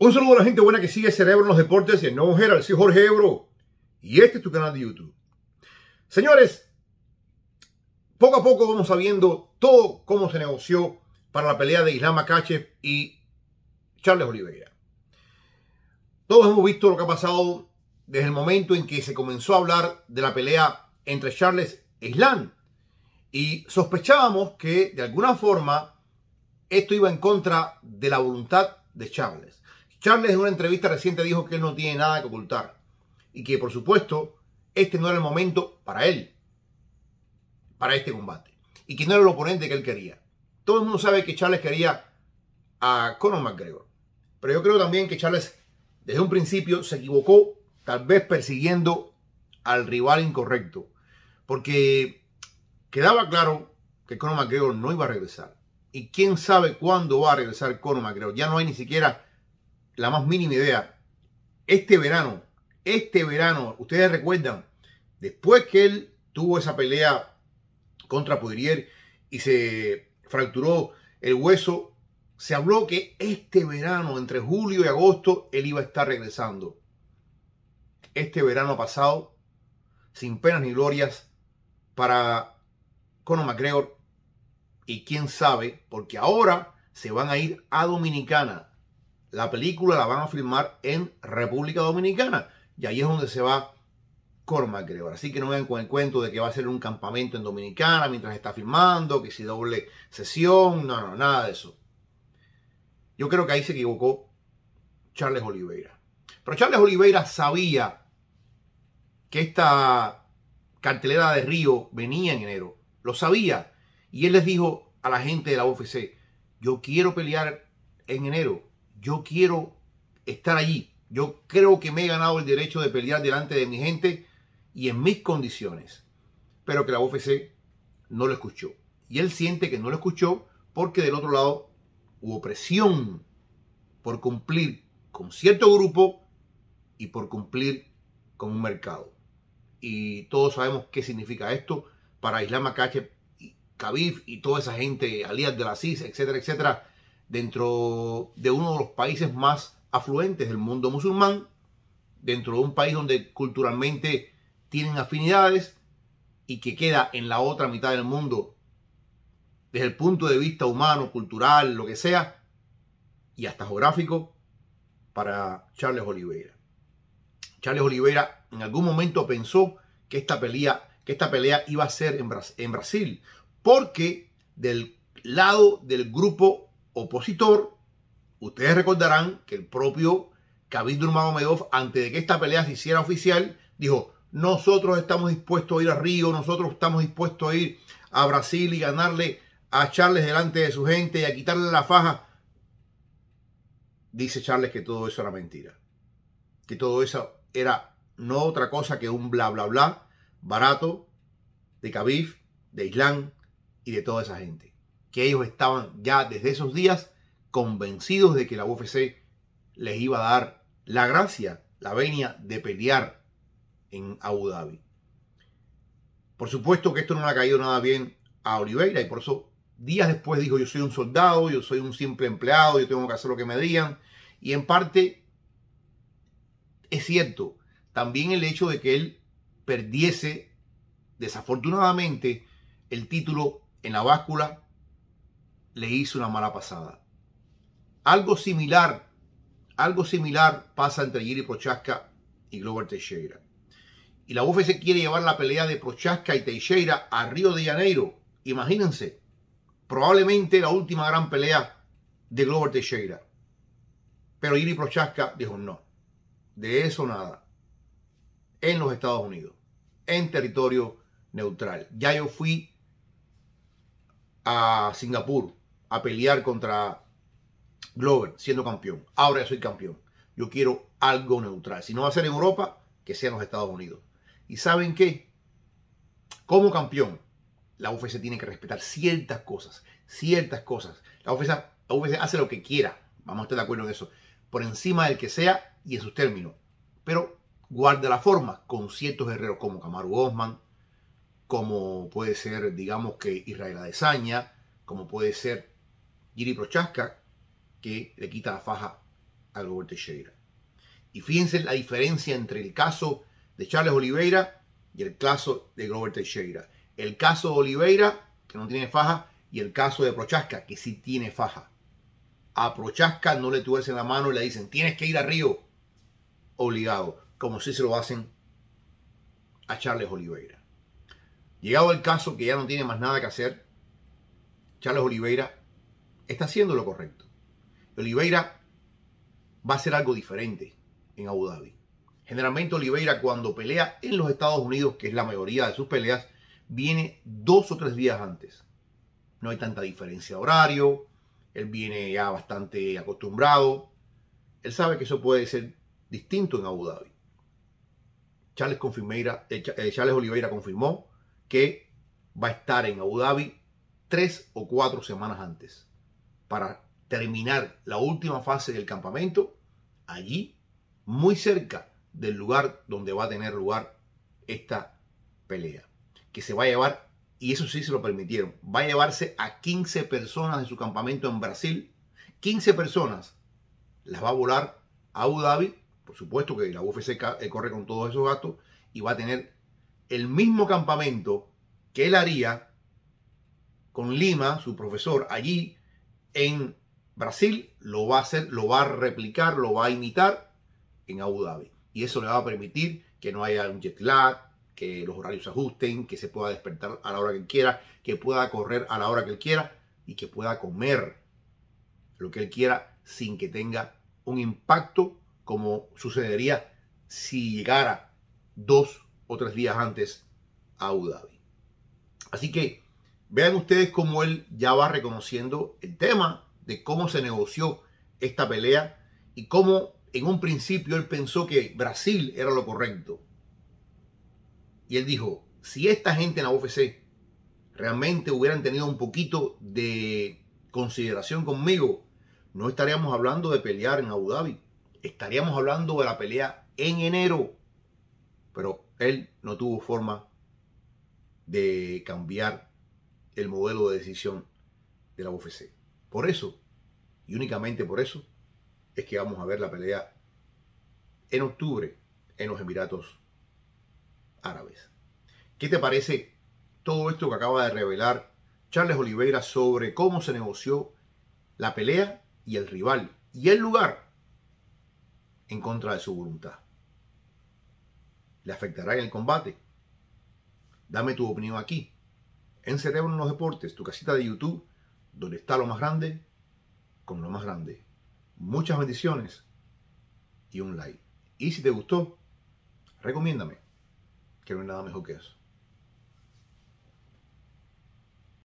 Un saludo a la gente buena que sigue Cerebro en los deportes y el nuevo el Soy Jorge Ebro y este es tu canal de YouTube. Señores, poco a poco vamos sabiendo todo cómo se negoció para la pelea de Islam Akachev y Charles Oliveira. Todos hemos visto lo que ha pasado desde el momento en que se comenzó a hablar de la pelea entre Charles e Islam. Y sospechábamos que de alguna forma esto iba en contra de la voluntad de Charles. Charles en una entrevista reciente dijo que él no tiene nada que ocultar y que por supuesto este no era el momento para él, para este combate, y que no era el oponente que él quería. Todo el mundo sabe que Charles quería a Conor McGregor, pero yo creo también que Charles desde un principio se equivocó, tal vez persiguiendo al rival incorrecto, porque quedaba claro que Conor McGregor no iba a regresar. Y quién sabe cuándo va a regresar Conor McGregor. Ya no hay ni siquiera la más mínima idea. Este verano, este verano, ustedes recuerdan, después que él tuvo esa pelea contra Poirier y se fracturó el hueso, se habló que este verano, entre julio y agosto, él iba a estar regresando. Este verano pasado, sin penas ni glorias, para Conor McGregor. Y quién sabe, porque ahora se van a ir a Dominicana la película la van a filmar en República Dominicana. Y ahí es donde se va Cormac Gregor. Así que no vengan con el cuento de que va a ser un campamento en Dominicana mientras está filmando, que si doble sesión, no, no, nada de eso. Yo creo que ahí se equivocó Charles Oliveira. Pero Charles Oliveira sabía que esta cartelera de Río venía en enero. Lo sabía. Y él les dijo a la gente de la UFC, yo quiero pelear en enero yo quiero estar allí. Yo creo que me he ganado el derecho de pelear delante de mi gente y en mis condiciones. Pero que la UFC no lo escuchó. Y él siente que no lo escuchó porque del otro lado hubo presión por cumplir con cierto grupo y por cumplir con un mercado. Y todos sabemos qué significa esto para Islam Akache, Khabib y toda esa gente, alias de la CIS, etcétera, etcétera, dentro de uno de los países más afluentes del mundo musulmán, dentro de un país donde culturalmente tienen afinidades y que queda en la otra mitad del mundo desde el punto de vista humano, cultural, lo que sea, y hasta geográfico, para Charles Oliveira. Charles Oliveira en algún momento pensó que esta pelea, que esta pelea iba a ser en, Brasil, porque del lado del grupo opositor, ustedes recordarán que el propio Khabib Nurmagomedov, antes de que esta pelea se hiciera oficial, dijo, nosotros estamos dispuestos a ir a Río, nosotros estamos dispuestos a ir a Brasil y ganarle a Charles delante de su gente y a quitarle la faja. Dice Charles que todo eso era mentira, que todo eso era no otra cosa que un bla, bla, bla barato de Khabib, de Islán y de toda esa gente ellos estaban ya desde esos días convencidos de que la UFC les iba a dar la gracia, la venia de pelear en Abu Dhabi. Por supuesto que esto no le ha caído nada bien a Oliveira y por eso días después dijo yo soy un soldado, yo soy un simple empleado, yo tengo que hacer lo que me digan. Y en parte es cierto, también el hecho de que él perdiese desafortunadamente el título en la báscula le hizo una mala pasada. Algo similar, algo similar pasa entre Giri Prochaska y Glover Teixeira. Y la UFC quiere llevar la pelea de Prochaska y Teixeira a Río de Janeiro. Imagínense, probablemente la última gran pelea de Glover Teixeira. Pero Giri Prochaska dijo no, de eso nada. En los Estados Unidos, en territorio neutral. Ya yo fui a Singapur a pelear contra Glover siendo campeón. Ahora soy campeón. Yo quiero algo neutral. Si no va a ser en Europa, que sea en los Estados Unidos. ¿Y saben qué? Como campeón, la UFC tiene que respetar ciertas cosas. Ciertas cosas. La UFC, hace lo que quiera. Vamos a estar de acuerdo en eso. Por encima del que sea y en sus términos. Pero guarda la forma con ciertos guerreros como Kamaru Osman, como puede ser, digamos que Israel Adesanya, como puede ser Giri Prochaska, que le quita la faja a Glover Teixeira. Y fíjense la diferencia entre el caso de Charles Oliveira y el caso de Grover Teixeira. El caso de Oliveira, que no tiene faja, y el caso de Prochaska, que sí tiene faja. A Prochaska no le tuercen la mano y le dicen, tienes que ir a Río, obligado, como si se lo hacen a Charles Oliveira. Llegado el caso que ya no tiene más nada que hacer, Charles Oliveira está haciendo lo correcto. Oliveira va a hacer algo diferente en Abu Dhabi. Generalmente Oliveira cuando pelea en los Estados Unidos, que es la mayoría de sus peleas, viene dos o tres días antes. No hay tanta diferencia de horario, él viene ya bastante acostumbrado, él sabe que eso puede ser distinto en Abu Dhabi. Charles, eh, eh, Charles Oliveira confirmó que va a estar en Abu Dhabi tres o cuatro semanas antes para terminar la última fase del campamento allí, muy cerca del lugar donde va a tener lugar esta pelea, que se va a llevar, y eso sí se lo permitieron, va a llevarse a 15 personas de su campamento en Brasil, 15 personas las va a volar a Abu Dhabi, por supuesto que la UFC eh, corre con todos esos gastos, y va a tener el mismo campamento que él haría con Lima, su profesor, allí en Brasil, lo va a hacer, lo va a replicar, lo va a imitar en Abu Dhabi. Y eso le va a permitir que no haya un jet lag, que los horarios se ajusten, que se pueda despertar a la hora que quiera, que pueda correr a la hora que él quiera y que pueda comer lo que él quiera sin que tenga un impacto como sucedería si llegara dos o tres días antes a Abu Dhabi. Así que Vean ustedes cómo él ya va reconociendo el tema de cómo se negoció esta pelea y cómo en un principio él pensó que Brasil era lo correcto. Y él dijo, si esta gente en la UFC realmente hubieran tenido un poquito de consideración conmigo, no estaríamos hablando de pelear en Abu Dhabi. Estaríamos hablando de la pelea en enero. Pero él no tuvo forma de cambiar el modelo de decisión de la UFC. Por eso, y únicamente por eso, es que vamos a ver la pelea en octubre en los Emiratos Árabes. ¿Qué te parece todo esto que acaba de revelar Charles Oliveira sobre cómo se negoció la pelea y el rival y el lugar en contra de su voluntad? ¿Le afectará en el combate? Dame tu opinión aquí en Cerebro en los Deportes, tu casita de YouTube, donde está lo más grande, con lo más grande. Muchas bendiciones y un like. Y si te gustó, recomiéndame, que no hay nada mejor que eso.